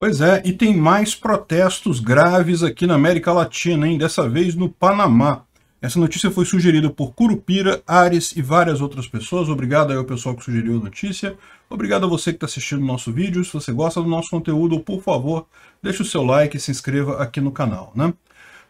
Pois é, e tem mais protestos graves aqui na América Latina, hein? Dessa vez no Panamá. Essa notícia foi sugerida por Curupira, Ares e várias outras pessoas. Obrigado aí ao pessoal que sugeriu a notícia. Obrigado a você que está assistindo o nosso vídeo. Se você gosta do nosso conteúdo, por favor, deixe o seu like e se inscreva aqui no canal, né?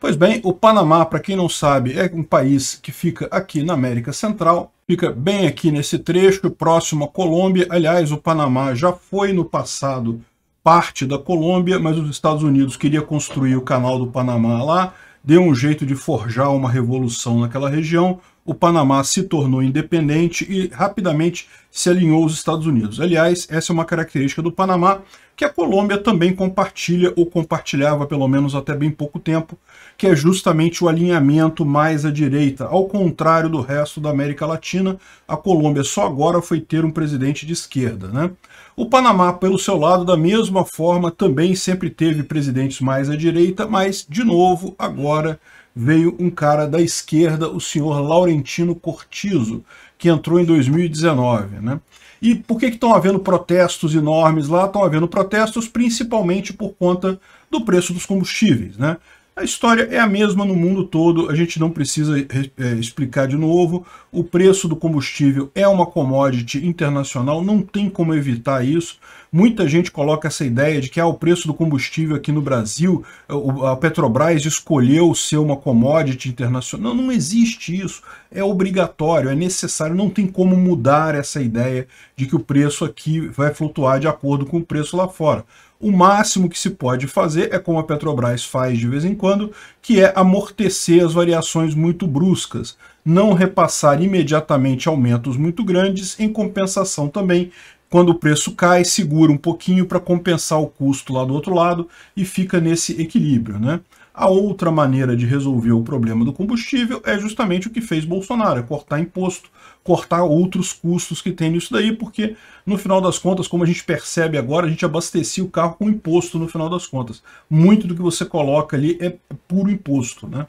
Pois bem, o Panamá, para quem não sabe, é um país que fica aqui na América Central, fica bem aqui nesse trecho, próximo à Colômbia. Aliás, o Panamá já foi no passado parte da Colômbia, mas os Estados Unidos queria construir o canal do Panamá lá, deu um jeito de forjar uma revolução naquela região, o Panamá se tornou independente e rapidamente se alinhou aos Estados Unidos. Aliás, essa é uma característica do Panamá que a Colômbia também compartilha ou compartilhava pelo menos até bem pouco tempo, que é justamente o alinhamento mais à direita. Ao contrário do resto da América Latina, a Colômbia só agora foi ter um presidente de esquerda, né? O Panamá, pelo seu lado, da mesma forma, também sempre teve presidentes mais à direita, mas de novo agora veio um cara da esquerda, o senhor Laurentino Cortizo, que entrou em 2019. Né? E por que estão havendo protestos enormes lá? Estão havendo protestos principalmente por conta do preço dos combustíveis. Né? A história é a mesma no mundo todo, a gente não precisa é, é, explicar de novo. O preço do combustível é uma commodity internacional, não tem como evitar isso. Muita gente coloca essa ideia de que ah, o preço do combustível aqui no Brasil, é, a Petrobras escolheu ser uma commodity internacional. Não, não existe isso. É obrigatório, é necessário, não tem como mudar essa ideia de que o preço aqui vai flutuar de acordo com o preço lá fora. O máximo que se pode fazer é como a Petrobras faz de vez em quando, que é amortecer as variações muito bruscas, não repassar imediatamente aumentos muito grandes, em compensação também, quando o preço cai, segura um pouquinho para compensar o custo lá do outro lado e fica nesse equilíbrio. Né? A outra maneira de resolver o problema do combustível é justamente o que fez Bolsonaro, é cortar imposto, cortar outros custos que tem nisso daí, porque no final das contas, como a gente percebe agora, a gente abastecia o carro com imposto no final das contas. Muito do que você coloca ali é puro imposto, né?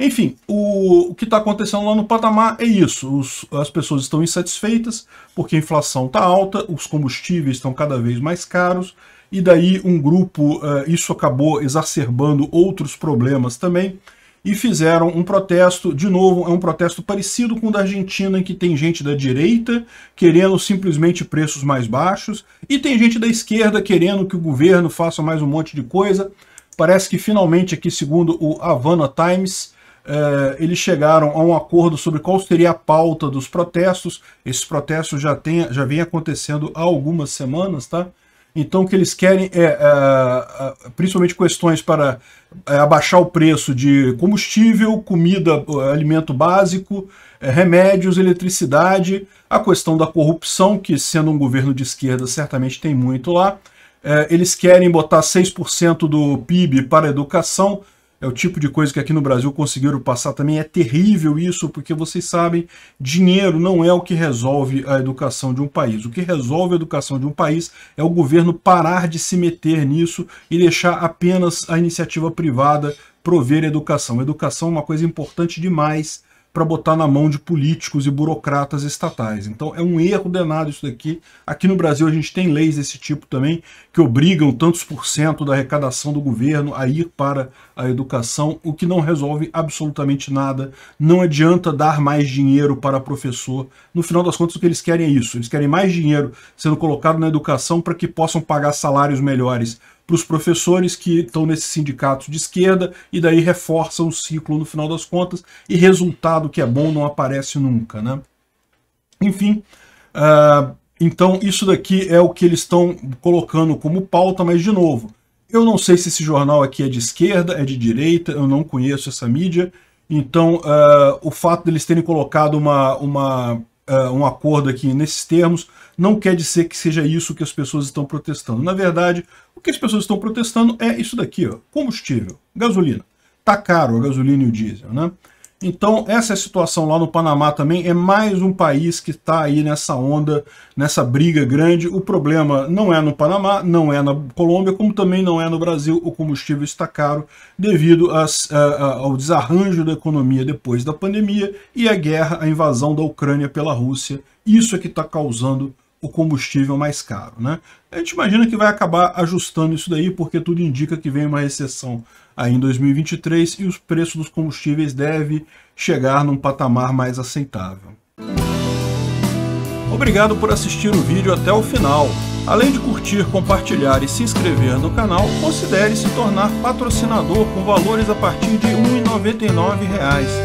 Enfim, o, o que está acontecendo lá no patamar é isso. Os, as pessoas estão insatisfeitas porque a inflação está alta, os combustíveis estão cada vez mais caros e daí um grupo, uh, isso acabou exacerbando outros problemas também, e fizeram um protesto, de novo, é um protesto parecido com o da Argentina, em que tem gente da direita querendo simplesmente preços mais baixos, e tem gente da esquerda querendo que o governo faça mais um monte de coisa. Parece que finalmente aqui, segundo o Havana Times, eh, eles chegaram a um acordo sobre qual seria a pauta dos protestos. Esses protestos já, tem, já vem acontecendo há algumas semanas, tá? Então, o que eles querem é, é, é principalmente questões para é, abaixar o preço de combustível, comida, alimento básico, remédios, eletricidade, a questão da corrupção, que sendo um governo de esquerda certamente tem muito lá. eles querem botar 6% do PIB para a educação, é o tipo de coisa que aqui no Brasil conseguiram passar também. É terrível isso, porque vocês sabem, dinheiro não é o que resolve a educação de um país. O que resolve a educação de um país é o governo parar de se meter nisso e deixar apenas a iniciativa privada prover a educação. A educação é uma coisa importante demais para botar na mão de políticos e burocratas estatais. Então é um erro denado isso daqui. Aqui no Brasil a gente tem leis desse tipo também, que obrigam tantos por cento da arrecadação do governo a ir para a educação, o que não resolve absolutamente nada. Não adianta dar mais dinheiro para professor. No final das contas o que eles querem é isso. Eles querem mais dinheiro sendo colocado na educação para que possam pagar salários melhores para os professores que estão nesse sindicato de esquerda e daí reforçam o ciclo no final das contas e resultado que é bom não aparece nunca, né? Enfim, uh, então isso daqui é o que eles estão colocando como pauta, mas de novo, eu não sei se esse jornal aqui é de esquerda, é de direita, eu não conheço essa mídia, então uh, o fato deles terem colocado uma, uma uh, um acordo aqui nesses termos, não quer dizer que seja isso que as pessoas estão protestando. Na verdade, o que as pessoas estão protestando é isso daqui, ó, combustível, gasolina. Tá caro a gasolina e o diesel, né? Então, essa situação lá no Panamá também. É mais um país que está aí nessa onda, nessa briga grande. O problema não é no Panamá, não é na Colômbia, como também não é no Brasil. O combustível está caro devido às, a, a, ao desarranjo da economia depois da pandemia e a guerra, a invasão da Ucrânia pela Rússia. Isso é que está causando o combustível mais caro. Né? A gente imagina que vai acabar ajustando isso daí, porque tudo indica que vem uma recessão aí em 2023 e os preços dos combustíveis devem chegar num patamar mais aceitável. Obrigado por assistir o vídeo até o final. Além de curtir, compartilhar e se inscrever no canal, considere se tornar patrocinador com valores a partir de R$ 1,99